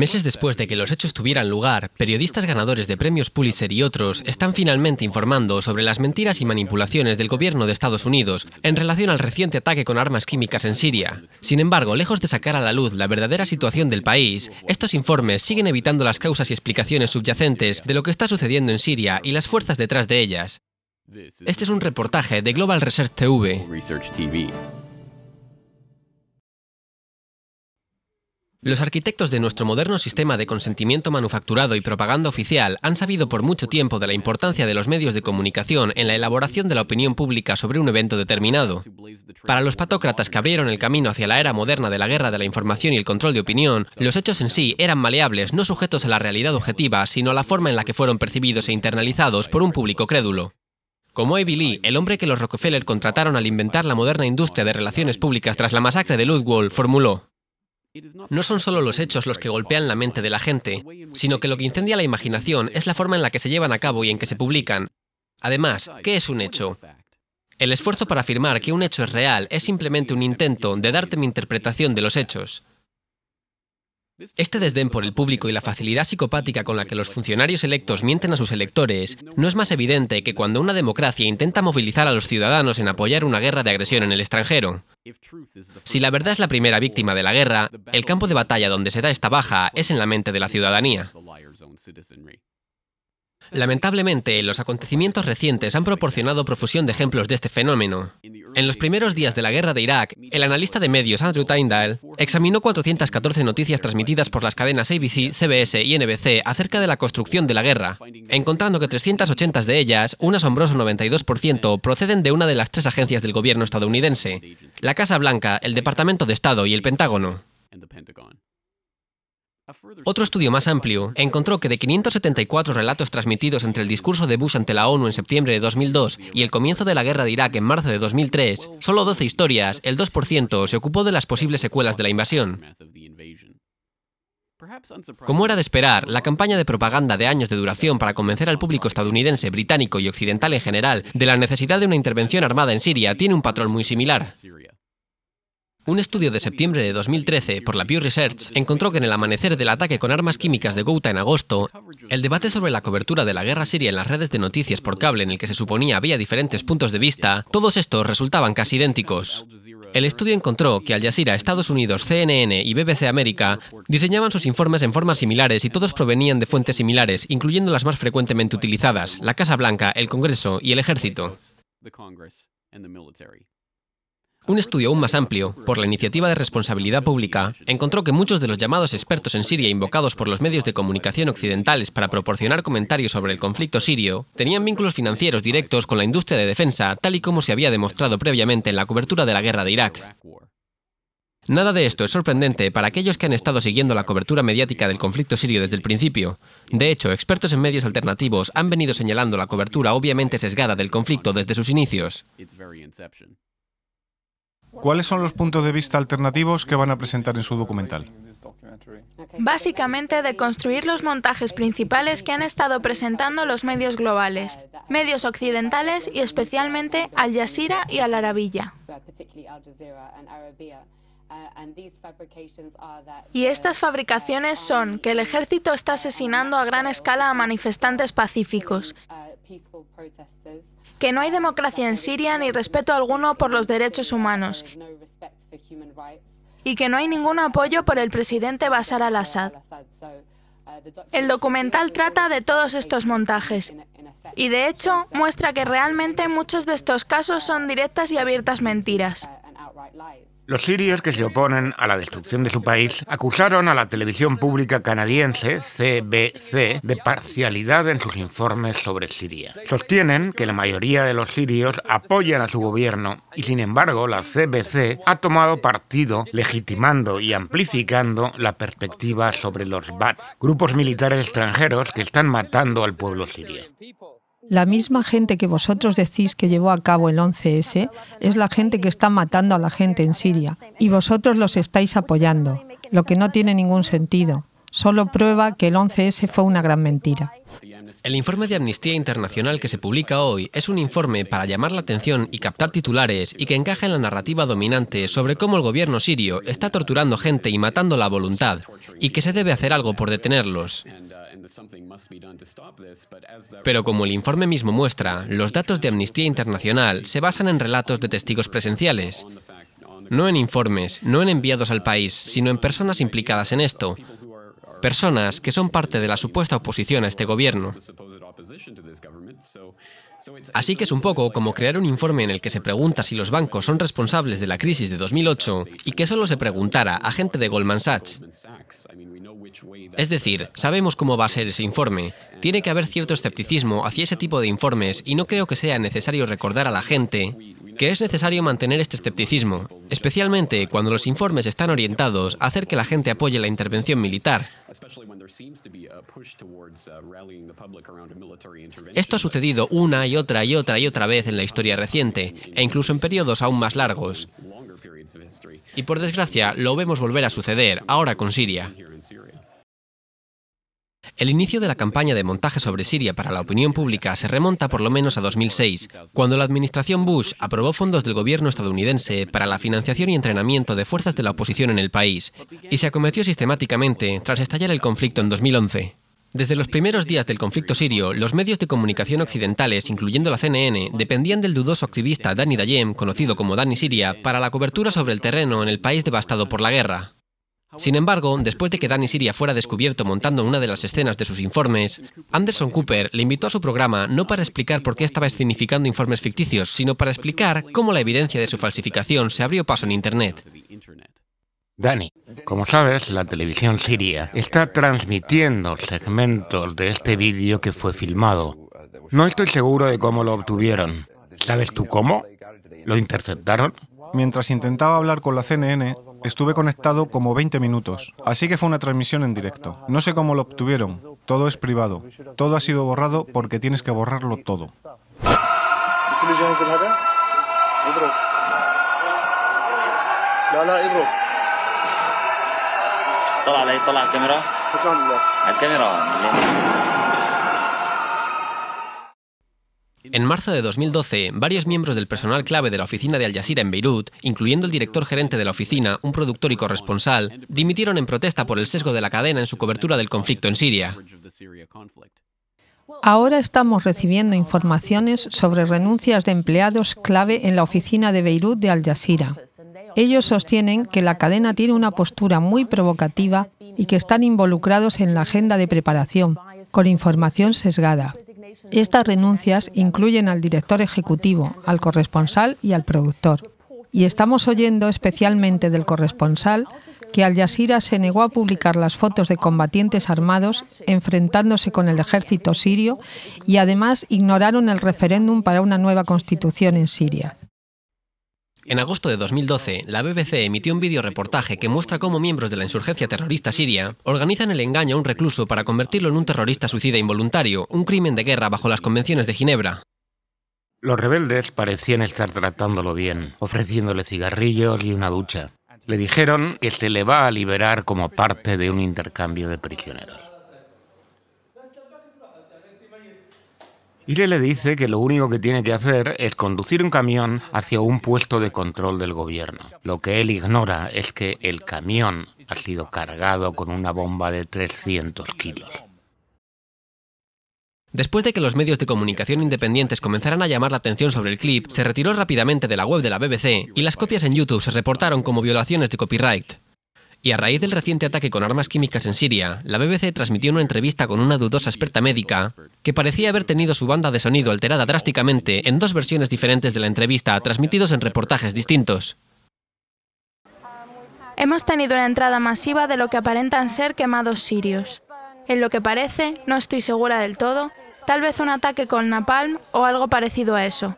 Meses después de que los hechos tuvieran lugar, periodistas ganadores de premios Pulitzer y otros están finalmente informando sobre las mentiras y manipulaciones del gobierno de Estados Unidos en relación al reciente ataque con armas químicas en Siria. Sin embargo, lejos de sacar a la luz la verdadera situación del país, estos informes siguen evitando las causas y explicaciones subyacentes de lo que está sucediendo en Siria y las fuerzas detrás de ellas. Este es un reportaje de Global Research TV. Los arquitectos de nuestro moderno sistema de consentimiento manufacturado y propaganda oficial han sabido por mucho tiempo de la importancia de los medios de comunicación en la elaboración de la opinión pública sobre un evento determinado. Para los patócratas que abrieron el camino hacia la era moderna de la guerra de la información y el control de opinión, los hechos en sí eran maleables, no sujetos a la realidad objetiva, sino a la forma en la que fueron percibidos e internalizados por un público crédulo. Como Ivy Lee, el hombre que los Rockefeller contrataron al inventar la moderna industria de relaciones públicas tras la masacre de Ludwig, formuló, no son solo los hechos los que golpean la mente de la gente, sino que lo que incendia la imaginación es la forma en la que se llevan a cabo y en que se publican. Además, ¿qué es un hecho? El esfuerzo para afirmar que un hecho es real es simplemente un intento de darte mi interpretación de los hechos. Este desdén por el público y la facilidad psicopática con la que los funcionarios electos mienten a sus electores no es más evidente que cuando una democracia intenta movilizar a los ciudadanos en apoyar una guerra de agresión en el extranjero. Si la verdad es la primera víctima de la guerra, el campo de batalla donde se da esta baja es en la mente de la ciudadanía. Lamentablemente, los acontecimientos recientes han proporcionado profusión de ejemplos de este fenómeno. En los primeros días de la guerra de Irak, el analista de medios Andrew Tyndall examinó 414 noticias transmitidas por las cadenas ABC, CBS y NBC acerca de la construcción de la guerra, encontrando que 380 de ellas, un asombroso 92%, proceden de una de las tres agencias del gobierno estadounidense, la Casa Blanca, el Departamento de Estado y el Pentágono. Otro estudio más amplio encontró que de 574 relatos transmitidos entre el discurso de Bush ante la ONU en septiembre de 2002 y el comienzo de la guerra de Irak en marzo de 2003, solo 12 historias, el 2%, se ocupó de las posibles secuelas de la invasión. Como era de esperar, la campaña de propaganda de años de duración para convencer al público estadounidense, británico y occidental en general de la necesidad de una intervención armada en Siria tiene un patrón muy similar. Un estudio de septiembre de 2013 por la Pew Research encontró que en el amanecer del ataque con armas químicas de Ghouta en agosto, el debate sobre la cobertura de la guerra siria en las redes de noticias por cable en el que se suponía había diferentes puntos de vista, todos estos resultaban casi idénticos. El estudio encontró que Al Jazeera, Estados Unidos, CNN y BBC América diseñaban sus informes en formas similares y todos provenían de fuentes similares, incluyendo las más frecuentemente utilizadas, la Casa Blanca, el Congreso y el Ejército. Un estudio aún más amplio, por la iniciativa de responsabilidad pública, encontró que muchos de los llamados expertos en Siria invocados por los medios de comunicación occidentales para proporcionar comentarios sobre el conflicto sirio tenían vínculos financieros directos con la industria de defensa, tal y como se había demostrado previamente en la cobertura de la guerra de Irak. Nada de esto es sorprendente para aquellos que han estado siguiendo la cobertura mediática del conflicto sirio desde el principio. De hecho, expertos en medios alternativos han venido señalando la cobertura obviamente sesgada del conflicto desde sus inicios. ¿Cuáles son los puntos de vista alternativos que van a presentar en su documental? Básicamente de construir los montajes principales que han estado presentando los medios globales, medios occidentales y especialmente Al Jazeera y Al Arabiya. Y estas fabricaciones son que el ejército está asesinando a gran escala a manifestantes pacíficos, que no hay democracia en Siria ni respeto alguno por los derechos humanos y que no hay ningún apoyo por el presidente Bashar al-Assad. El documental trata de todos estos montajes y de hecho muestra que realmente muchos de estos casos son directas y abiertas mentiras. Los sirios que se oponen a la destrucción de su país acusaron a la televisión pública canadiense CBC de parcialidad en sus informes sobre Siria. Sostienen que la mayoría de los sirios apoyan a su gobierno y sin embargo la CBC ha tomado partido legitimando y amplificando la perspectiva sobre los BAT, grupos militares extranjeros que están matando al pueblo sirio. La misma gente que vosotros decís que llevó a cabo el 11S es la gente que está matando a la gente en Siria y vosotros los estáis apoyando, lo que no tiene ningún sentido. Solo prueba que el 11S fue una gran mentira. El informe de Amnistía Internacional que se publica hoy es un informe para llamar la atención y captar titulares y que encaja en la narrativa dominante sobre cómo el gobierno sirio está torturando gente y matando la voluntad y que se debe hacer algo por detenerlos. Pero como el informe mismo muestra, los datos de Amnistía Internacional se basan en relatos de testigos presenciales, no en informes, no en enviados al país, sino en personas implicadas en esto, personas que son parte de la supuesta oposición a este gobierno. Así que es un poco como crear un informe en el que se pregunta si los bancos son responsables de la crisis de 2008 y que solo se preguntara a gente de Goldman Sachs. Es decir, sabemos cómo va a ser ese informe. Tiene que haber cierto escepticismo hacia ese tipo de informes y no creo que sea necesario recordar a la gente que es necesario mantener este escepticismo, especialmente cuando los informes están orientados a hacer que la gente apoye la intervención militar. Uh, Esto ha sucedido una y y otra y otra y otra vez en la historia reciente, e incluso en periodos aún más largos. Y por desgracia, lo vemos volver a suceder, ahora con Siria. El inicio de la campaña de montaje sobre Siria para la opinión pública se remonta por lo menos a 2006, cuando la administración Bush aprobó fondos del gobierno estadounidense para la financiación y entrenamiento de fuerzas de la oposición en el país, y se acometió sistemáticamente tras estallar el conflicto en 2011. Desde los primeros días del conflicto sirio, los medios de comunicación occidentales, incluyendo la CNN, dependían del dudoso activista Danny Dayem, conocido como Danny Siria, para la cobertura sobre el terreno en el país devastado por la guerra. Sin embargo, después de que Danny Siria fuera descubierto montando una de las escenas de sus informes, Anderson Cooper le invitó a su programa no para explicar por qué estaba escenificando informes ficticios, sino para explicar cómo la evidencia de su falsificación se abrió paso en Internet. Dani, como sabes, la televisión siria está transmitiendo segmentos de este vídeo que fue filmado. No estoy seguro de cómo lo obtuvieron. ¿Sabes tú cómo? ¿Lo interceptaron? Mientras intentaba hablar con la CNN, estuve conectado como 20 minutos, así que fue una transmisión en directo. No sé cómo lo obtuvieron, todo es privado, todo ha sido borrado porque tienes que borrarlo todo. Pues en marzo de 2012, varios miembros del personal clave de la oficina de Al Jazeera en Beirut, incluyendo el director gerente de la oficina, un productor y corresponsal, dimitieron en protesta por el sesgo de la cadena en su cobertura del conflicto en Siria. Ahora estamos recibiendo informaciones sobre renuncias de empleados clave en la oficina de Beirut de Al Jazeera. Ellos sostienen que la cadena tiene una postura muy provocativa y que están involucrados en la agenda de preparación, con información sesgada. Estas renuncias incluyen al director ejecutivo, al corresponsal y al productor. Y estamos oyendo especialmente del corresponsal que Al Jazeera se negó a publicar las fotos de combatientes armados enfrentándose con el ejército sirio y además ignoraron el referéndum para una nueva constitución en Siria. En agosto de 2012, la BBC emitió un videoreportaje que muestra cómo miembros de la insurgencia terrorista siria organizan el engaño a un recluso para convertirlo en un terrorista suicida involuntario, un crimen de guerra bajo las convenciones de Ginebra. Los rebeldes parecían estar tratándolo bien, ofreciéndole cigarrillos y una ducha. Le dijeron que se le va a liberar como parte de un intercambio de prisioneros. y le dice que lo único que tiene que hacer es conducir un camión hacia un puesto de control del gobierno. Lo que él ignora es que el camión ha sido cargado con una bomba de 300 kilos. Después de que los medios de comunicación independientes comenzaran a llamar la atención sobre el clip, se retiró rápidamente de la web de la BBC y las copias en YouTube se reportaron como violaciones de copyright. Y a raíz del reciente ataque con armas químicas en Siria, la BBC transmitió una entrevista con una dudosa experta médica que parecía haber tenido su banda de sonido alterada drásticamente en dos versiones diferentes de la entrevista, transmitidos en reportajes distintos. Hemos tenido una entrada masiva de lo que aparentan ser quemados sirios. En lo que parece, no estoy segura del todo, tal vez un ataque con napalm o algo parecido a eso.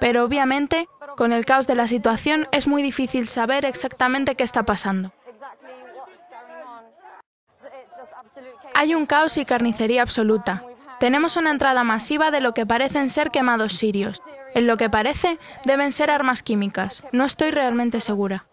Pero obviamente, con el caos de la situación es muy difícil saber exactamente qué está pasando. Hay un caos y carnicería absoluta. Tenemos una entrada masiva de lo que parecen ser quemados sirios. En lo que parece, deben ser armas químicas. No estoy realmente segura.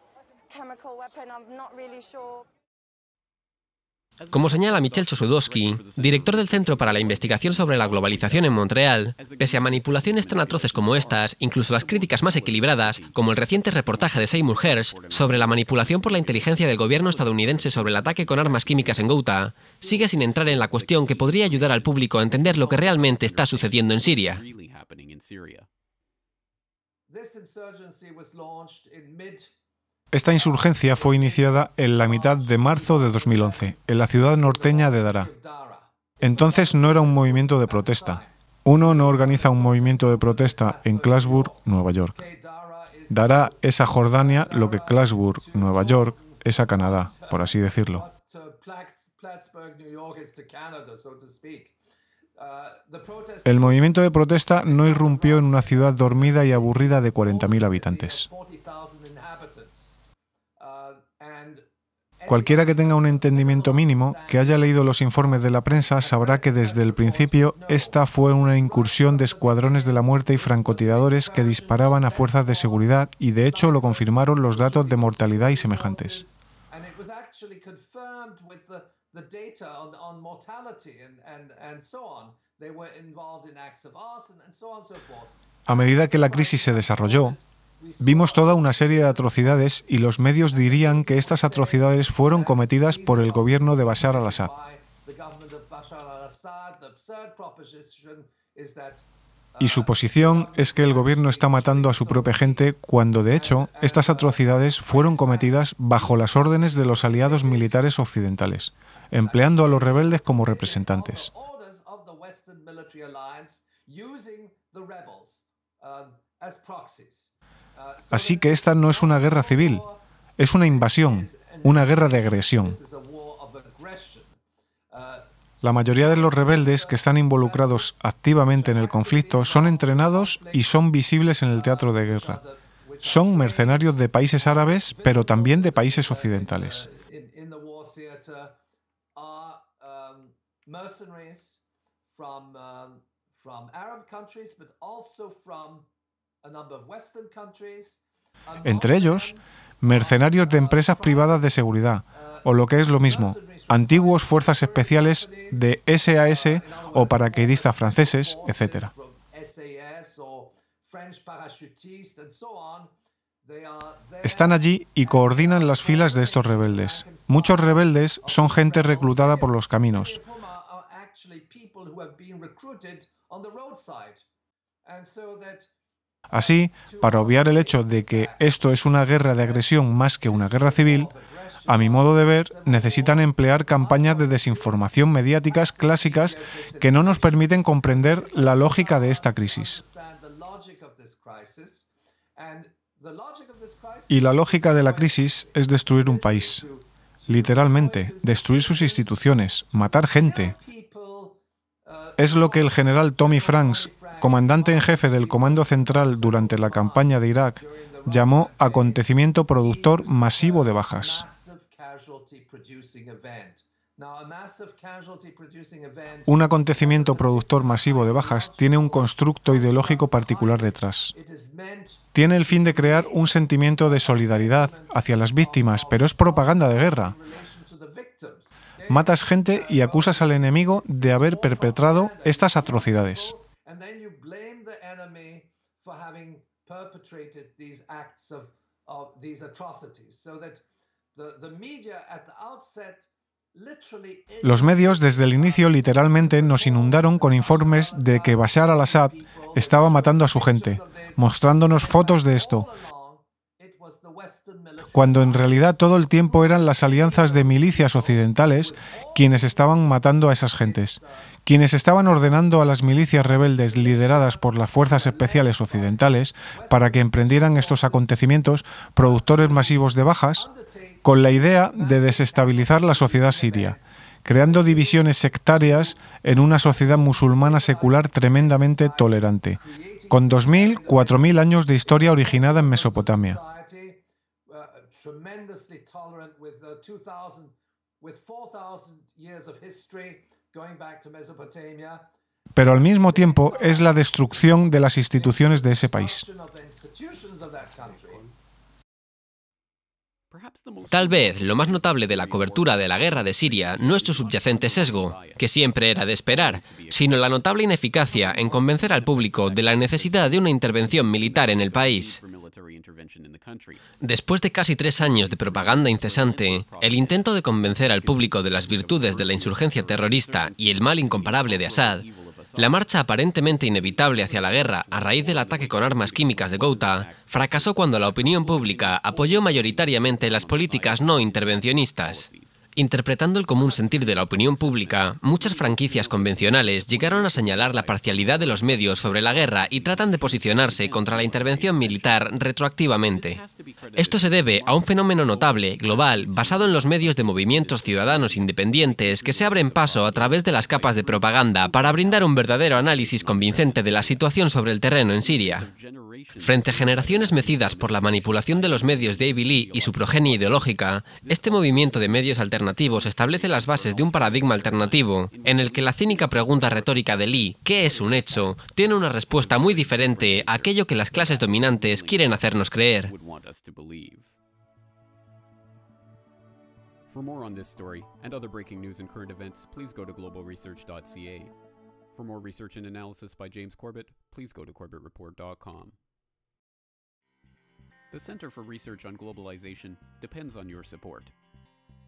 Como señala Michel Chosudowski, director del Centro para la Investigación sobre la Globalización en Montreal, pese a manipulaciones tan atroces como estas, incluso las críticas más equilibradas, como el reciente reportaje de Seymour Hersh sobre la manipulación por la inteligencia del gobierno estadounidense sobre el ataque con armas químicas en Ghouta, sigue sin entrar en la cuestión que podría ayudar al público a entender lo que realmente está sucediendo en Siria. Esta insurgencia fue iniciada en la mitad de marzo de 2011, en la ciudad norteña de Dara. Entonces no era un movimiento de protesta. Uno no organiza un movimiento de protesta en Clashburg, Nueva York. Dara es a Jordania lo que Clashburg, Nueva York, es a Canadá, por así decirlo. El movimiento de protesta no irrumpió en una ciudad dormida y aburrida de 40.000 habitantes. Cualquiera que tenga un entendimiento mínimo, que haya leído los informes de la prensa, sabrá que desde el principio esta fue una incursión de escuadrones de la muerte y francotiradores que disparaban a fuerzas de seguridad y de hecho lo confirmaron los datos de mortalidad y semejantes. A medida que la crisis se desarrolló, Vimos toda una serie de atrocidades y los medios dirían que estas atrocidades fueron cometidas por el gobierno de Bashar al-Assad. Y su posición es que el gobierno está matando a su propia gente cuando de hecho estas atrocidades fueron cometidas bajo las órdenes de los aliados militares occidentales, empleando a los rebeldes como representantes. Uh, Así que esta no es una guerra civil, es una invasión, una guerra de agresión. La mayoría de los rebeldes que están involucrados activamente en el conflicto son entrenados y son visibles en el teatro de guerra. Son mercenarios de países árabes, pero también de países occidentales. Uh, entre ellos, mercenarios de empresas privadas de seguridad, o lo que es lo mismo, antiguos fuerzas especiales de SAS o paracaidistas franceses, etc. Están allí y coordinan las filas de estos rebeldes. Muchos rebeldes son gente reclutada por los caminos. Así, para obviar el hecho de que esto es una guerra de agresión más que una guerra civil, a mi modo de ver, necesitan emplear campañas de desinformación mediáticas clásicas que no nos permiten comprender la lógica de esta crisis. Y la lógica de la crisis es destruir un país. Literalmente, destruir sus instituciones, matar gente. Es lo que el general Tommy Franks comandante en jefe del Comando Central durante la campaña de Irak, llamó acontecimiento productor masivo de bajas. Un acontecimiento productor masivo de bajas tiene un constructo ideológico particular detrás. Tiene el fin de crear un sentimiento de solidaridad hacia las víctimas, pero es propaganda de guerra. Matas gente y acusas al enemigo de haber perpetrado estas atrocidades. Los medios desde el inicio literalmente nos inundaron con informes de que Bashar al-Assad estaba matando a su gente, mostrándonos fotos de esto, cuando en realidad todo el tiempo eran las alianzas de milicias occidentales quienes estaban matando a esas gentes, quienes estaban ordenando a las milicias rebeldes lideradas por las fuerzas especiales occidentales para que emprendieran estos acontecimientos productores masivos de bajas, con la idea de desestabilizar la sociedad siria, creando divisiones sectarias en una sociedad musulmana secular tremendamente tolerante, con 2.000, 4.000 años de historia originada en Mesopotamia. Pero al mismo tiempo es la destrucción de las instituciones de ese país. Tal vez lo más notable de la cobertura de la guerra de Siria no es su subyacente sesgo, que siempre era de esperar, sino la notable ineficacia en convencer al público de la necesidad de una intervención militar en el país. Después de casi tres años de propaganda incesante, el intento de convencer al público de las virtudes de la insurgencia terrorista y el mal incomparable de Assad, la marcha aparentemente inevitable hacia la guerra a raíz del ataque con armas químicas de Ghouta fracasó cuando la opinión pública apoyó mayoritariamente las políticas no intervencionistas. Interpretando el común sentir de la opinión pública, muchas franquicias convencionales llegaron a señalar la parcialidad de los medios sobre la guerra y tratan de posicionarse contra la intervención militar retroactivamente. Esto se debe a un fenómeno notable, global, basado en los medios de movimientos ciudadanos independientes que se abren paso a través de las capas de propaganda para brindar un verdadero análisis convincente de la situación sobre el terreno en Siria. Frente a generaciones mecidas por la manipulación de los medios de A.B. Lee y su progenie ideológica, este movimiento de medios alternativos establece las bases de un paradigma alternativo, en el que la cínica pregunta retórica de Lee, ¿qué es un hecho?, tiene una respuesta muy diferente a aquello que las clases dominantes quieren hacernos creer. For more research and analysis by James Corbett, please go to corbettreport.com. The Center for Research on Globalization depends on your support.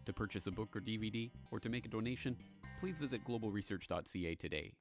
To purchase a book or DVD, or to make a donation, please visit globalresearch.ca today.